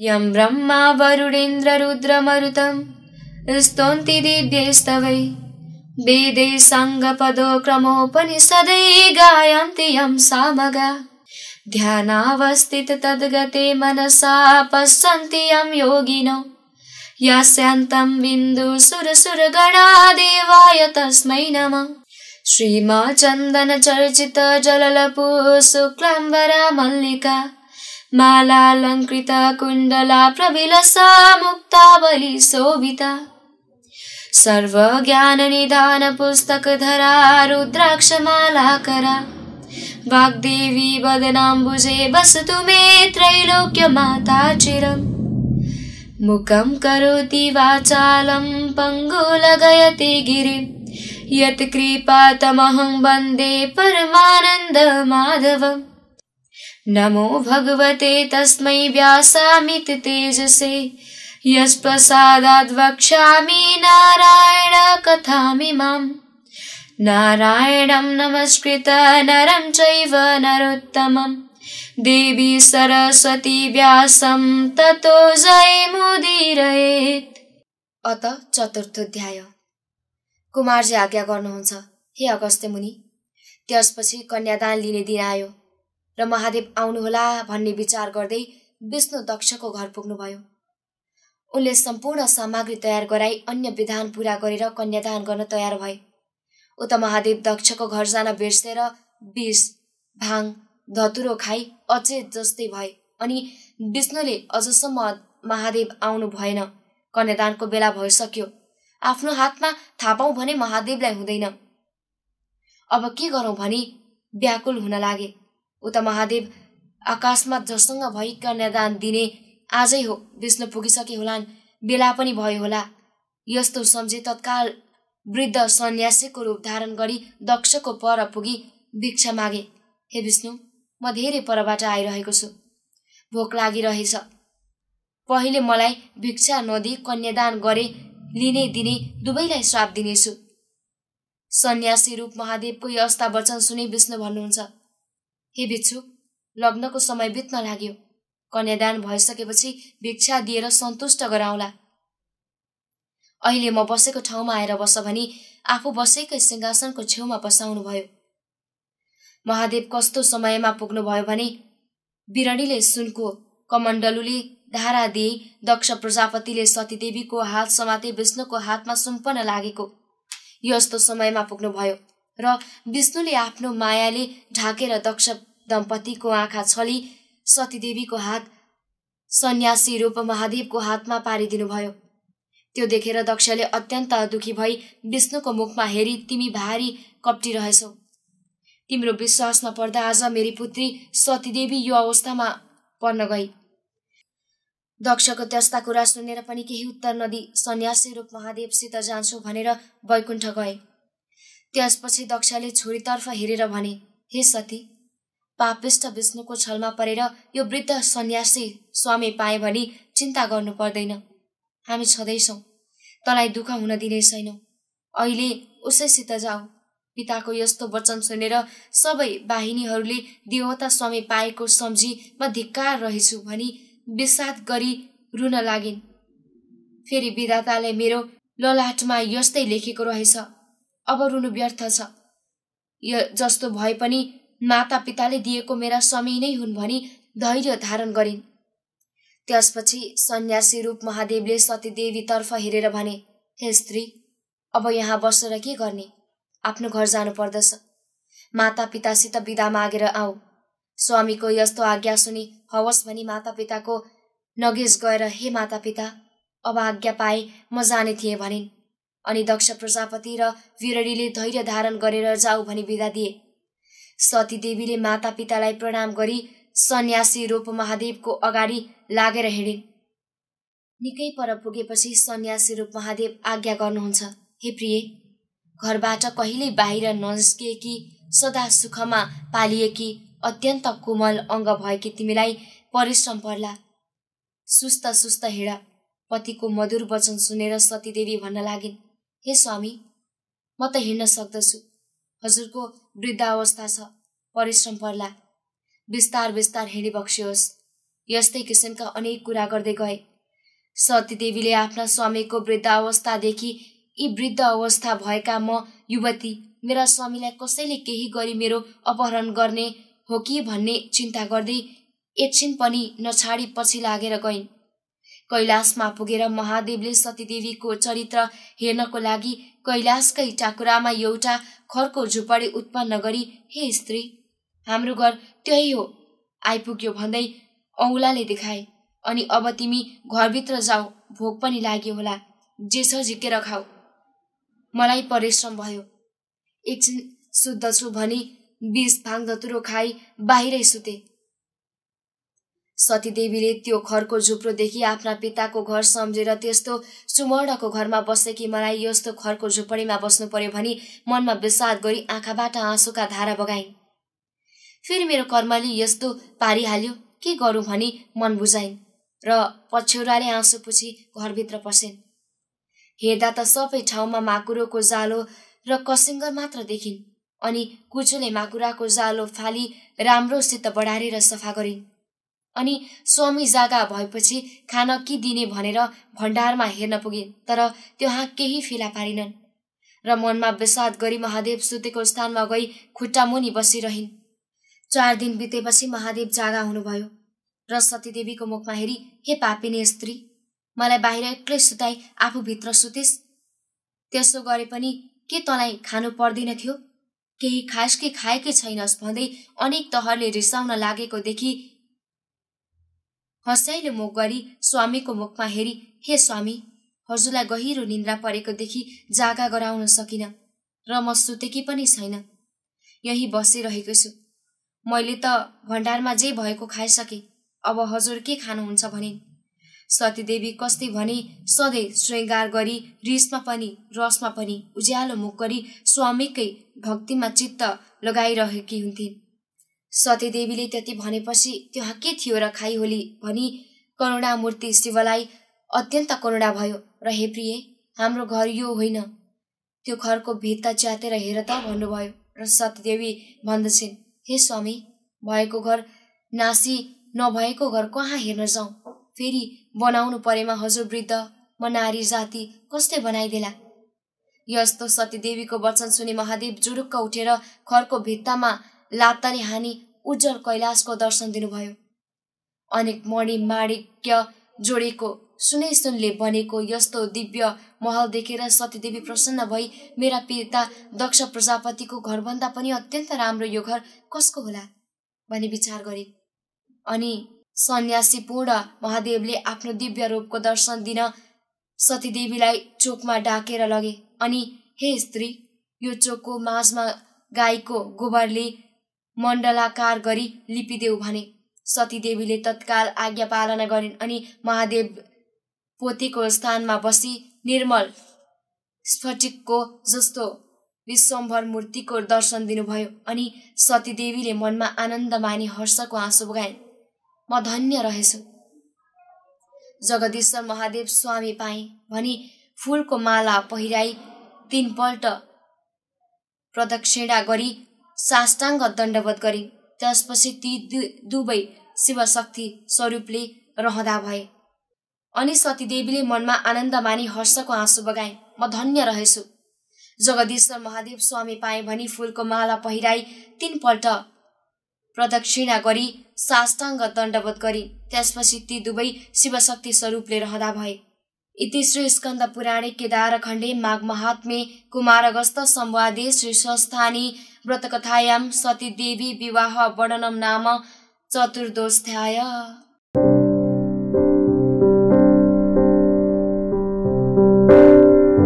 यं ब्रह्मा वरुणेन्द्ररुद्रमरुतं स्तोन्ति दिव्यैस्तवै वेदे क्रमोपनिषदै गायन्ति यं सामग ध्यानावस्थित तद्गते मनसा पश्यन्ति यं योगिनो यास्यन्तं देवाय तस्मै नमः श्रीमा जललपु शुक्लम्बरा मल्लिका मालालङ्कृता कुंडला प्रविलसा मुक्तावली शोभिता सर्वज्ञाननिधानपुस्तकधरा रुद्राक्षमालाकरा वाग्देवी वदनाम्बुजे बस मे त्रैलोक्यमाता चिरम् मुखम करोति वाचालं पङ्गुलगयति गिरिं यत्कृपातमहं वन्दे परमानन्दमाधवम् नमो भगवते तस्मै व्यासामिति तेजसे यस्प्रसादाद् वक्ष्यामि माम् नारायणं नमस्कृत नरं चैव नरोत्तमम् देवी सरस्वती व्यासं ततो जयमुदीरयेत् अत चतुर्थोध्याय कुमारजी आज्ञा गर्नुहुन्छ हे अगस्त्य मुनि त्यसपछि कन्यादान लिने दिन आयो र महादेव आउनुहोला भन्ने विचार गर्दै विष्णु दक्षको घर पुग्नुभयो उनले सम्पूर्ण सामग्री तयार गराई अन्य विधान पूरा गरेर कन्यादान गर्न तयार भए उता महादेव दक्षको घर जान बिर्सेर विष भाङ धतुरो खाई अचेत जस्तै भए अनि विष्णुले अझसम्म महादेव आउनु भएन कन्यादानको बेला भइसक्यो आफ्नो हातमा थापाउँ भने महादेवलाई हुँदैन अब के गरौँ भनी व्याकुल हुन लागे उता महादेव आकाशमा जसँग भई कन्यादान दिने आजै हो विष्णु पुगिसके होलान् बेला पनि भयो होला यस्तो सम्झे तत्काल वृद्ध सन्यासीको रूप धारण गरी दक्षको पर पुगी भिक्षा मागे हे विष्णु म धेरै परबाट आइरहेको छु भोक लागिरहेछ पहिले मलाई भिक्षा नदी कन्यादान गरे लिने दिने दुवैलाई श्राप दिनेछु सन्यासी रूप महादेवको यस्ता वचन सुने विष्णु भन्नुहुन्छ हे बिच्छु लग्नको समय बित्न लाग्यो कन्यादान भइसकेपछि भिक्षा दिएर सन्तुष्ट गराउला अहिले म बसेको ठाउँमा आएर बस भनी आफू बसेकै सिंहासनको छेउमा बसाउनु भयो महादेव कस्तो समयमा पुग्नुभयो भने बिरणीले सुनको कमण्डलुले धारा दिए दक्ष प्रजापतिले सतीदेवीको हात समाते विष्णुको हातमा सुम्पन लागेको यस्तो समयमा पुग्नुभयो र विष्णुले आफ्नो मायाले ढाकेर दक्ष दम्पतिको आँखा छली सतीदेवीको हात सन्यासी रूप महादेवको हातमा पारिदिनुभयो त्यो देखेर दक्षले अत्यन्त दुखी भई विष्णुको मुखमा हेरी तिमी भारी कप्टी रहेछौ तिम्रो विश्वास नपर्दा आज मेरी पुत्री सतीदेवी यो अवस्थामा पर्न गई दक्षको त्यस्ता कुरा सुनेर पनि केही उत्तर नदी सन्यासी रूप महादेवसित जान्छु भनेर वैकुण्ठ गए त्यसपछि दक्षले छोरीतर्फ हेरेर भने हे सती पापिष्ट विष्णुको छलमा परेर यो वृद्ध सन्यासी स्वामी पाए भने चिन्ता गर्नु पर्दैन हामी छँदैछौँ तँलाई दुःख हुन दिने छैनौ अहिले उसैसित जाऊ पिताको यस्तो वचन सुनेर सबै वाहिनीहरूले देवता स्वामी पाएको सम्झी म धिक्कार रहेछु भनी विषाद गरी रुन लागिन् फेरि विधाताले मेरो ललाटमा यस्तै लेखेको रहेछ अब रुनु व्यर्थ छ य जस्तो भए पनि माता पिताले दिएको मेरा स्वामी नै हुन् भनी धैर्य धारण गरिन् त्यसपछि सन्यासी रूप महादेवले सतीदेवीतर्फ हेरेर भने हे स्त्री अब यहाँ बसेर के गर्ने आफ्नो घर जानुपर्दछ माता पितासित बिदा मागेर आऊ स्वामीको यस्तो आज्ञा सुनि हवस् भनी माता पिताको नगेज गएर हे माता पिता अब आज्ञा पाए म जाने थिएँ भनिन् अनि दक्ष प्रजापति र विरडीले धैर्य धारण गरेर जाऊ भनी बिदा दिए सतीदेवीले पितालाई प्रणाम गरी सन्यासी रूप महादेवको अगाडि लागेर हिँडिन् निकै पर पुगेपछि सन्यासी रूप महादेव आज्ञा गर्नुहुन्छ हे प्रिय घरबाट कहिल्यै बाहिर नजिस्किएकी सदा सुखमा पालिएकी अत्यन्त कोमल अङ्ग भएकी तिमीलाई परिश्रम पर्ला सुस्त सुस्त हिँड पतिको मधुर वचन सुनेर सतीदेवी भन्न लागिन् हे स्वामी म त हिँड्न सक्दछु हजुरको वृद्धावस्था छ परिश्रम पर्ला बिस्तार बिस्तार हिँडी बक्सियोस् यस्तै किसिमका अनेक कुरा गर्दै गए सतीदेवीले आफ्ना स्वामीको वृद्धावस्थादेखि यी वृद्ध अवस्था भएका म युवती मेरा स्वामीलाई कसैले केही गरी मेरो अपहरण गर्ने हो कि भन्ने चिन्ता गर्दै एकछिन पनि नछाडी पछि लागेर गइन् कैलाशमा पुगेर महादेवले सतीदेवीको चरित्र हेर्नको लागि कैलाशकै टाकुरामा एउटा खरको झुपडी उत्पन्न गरी हे स्त्री हाम्रो घर त्यही हो आइपुग्यो भन्दै औलाले देखाए अनि अब तिमी घरभित्र जाऊ भोक पनि लाग्यो होला जे छ झिकेर खाऊ मलाई परिश्रम भयो एकछिन सुत्दछु भनी बिस भाङ धतुरो खाई बाहिरै सुते सतीदेवीले त्यो घरको झुप्रोदेखि आफ्ना पिताको घर सम्झेर त्यस्तो सुवर्णको घरमा बसेकी मलाई यस्तो घरको झुपडीमा बस्नु पर्यो भनी मनमा विषाद गरी आँखाबाट आँसुका धारा बगाइन् फेरि मेरो कर्मले यस्तो पारिहाल्यो के गरौँ भनी मन बुझाइन् र पछ्यौराले आँसु पुछि घरभित्र पसेन् हेर्दा त सबै ठाउँमा माकुरोको जालो र कसिङ्गर मात्र देखिन् अनि कुचुले माकुराको जालो फाली राम्रोसित बढारेर सफा गरिन् अनि स्वामी जागा भएपछि खान के दिने भनेर भण्डारमा हेर्न पुगे तर त्यहाँ केही फेला पारिनन् र मनमा विषाद गरी महादेव सुतेको स्थानमा गई खुट्टा मुनि बसिरहन् चार दिन बितेपछि महादेव जागा हुनुभयो र सतीदेवीको मुखमा हेरी हे पापिने स्त्री मलाई बाहिर एक्लै सुताई आफूभित्र सुतेस् त्यसो गरे पनि के तँलाई खानु पर्दैन थियो केही खास कि खाएकै छैनस् भन्दै अनेक तहरले रिसाउन लागेको देखि हँसाइलो मुख गरी स्वामीको मुखमा हेरी हे स्वामी हजुरलाई गहिरो निन्द्रा परेकोदेखि जागा गराउन सकिनँ र म सुतेकी पनि छैन यहीँ बसिरहेको छु मैले त भण्डारमा जे भएको खाइसकेँ अब हजुर के खानुहुन्छ भने सतीदेवी कस्तै भने सधैँ श्रृङ्गार गरी रिसमा पनि रसमा पनि उज्यालो मुख गरी स्वामीकै भक्तिमा चित्त लगाइरहेकी हुन्थिन् सतीदेवीले त्यति भनेपछि त्यो के थियो र खाइ होली भनी करुणामूर्ति शिवलाई अत्यन्त करुणा भयो र हे प्रिय हाम्रो घर यो होइन त्यो घरको भित्ता च्यातेर हेर त भन्नुभयो र सतीदेवी भन्दछिन् हे स्वामी भएको घर नासी नभएको घर कहाँ हेर्न जाउँ फेरि बनाउनु परेमा हजुर वृद्ध म नारी जाति कसले बनाइदेला यस्तो सतीदेवीको वचन सुने महादेव जुरुक्क उठेर घरको भित्तामा लात्ताले हानी उज्जवल कैलाशको दर्शन दिनुभयो अनेक मणि माणिक्य जोडेको सुनै सुनले बनेको यस्तो दिव्य महल देखेर सतीदेवी प्रसन्न भई मेरा पिता दक्ष प्रजापतिको घरभन्दा पनि अत्यन्त राम्रो यो घर कसको होला भनी विचार गरे अनि सन्यासी पूर्ण महादेवले आफ्नो दिव्य रूपको दर्शन दिन सतीदेवीलाई चोकमा डाकेर लगे अनि हे स्त्री यो चोकको माझमा गाईको गोबरले मण्डलाकार गरी लिपिदेऊ भने सतीदेवीले तत्काल आज्ञा पालना गरिन् अनि महादेव पोतीको स्थानमा बसी निर्मल स्फटिकको जस्तो विश्वम्भर मूर्तिको दर्शन दिनुभयो अनि सतीदेवीले मनमा आनन्द माने हर्षको आँसु बगाइन् म धन्य रहेछु जगदीश्वर महादेव स्वामी पाएँ भनी फुलको माला पहिराई तिनपल्ट प्रदक्षिणा गरी साष्टाङ्ग दण्डवत गरी त्यसपछि ती दुवै शिवशक्ति स्वरूपले रहँदा भए अनि सतीदेवीले मनमा आनन्द मानि हर्षको आँसु बगाए म धन्य रहेछु जगदीश्वर महादेव स्वामी पाएँ भनी फुलको माला पहिराई तिनपल्ट प्रदक्षिणा गरी साष्टाङ्ग दण्डवत गरी त्यसपछि ती दुवै शिवशक्ति स्वरूपले रहँदा भए इति श्री स्कन्द पुराणे केदारखण्डे कुमार अगस्त सम्वादे श्री संस्थानी सती सतीदेवी विवाह वर्णनम नाम चतुर्दोष्ठ्याय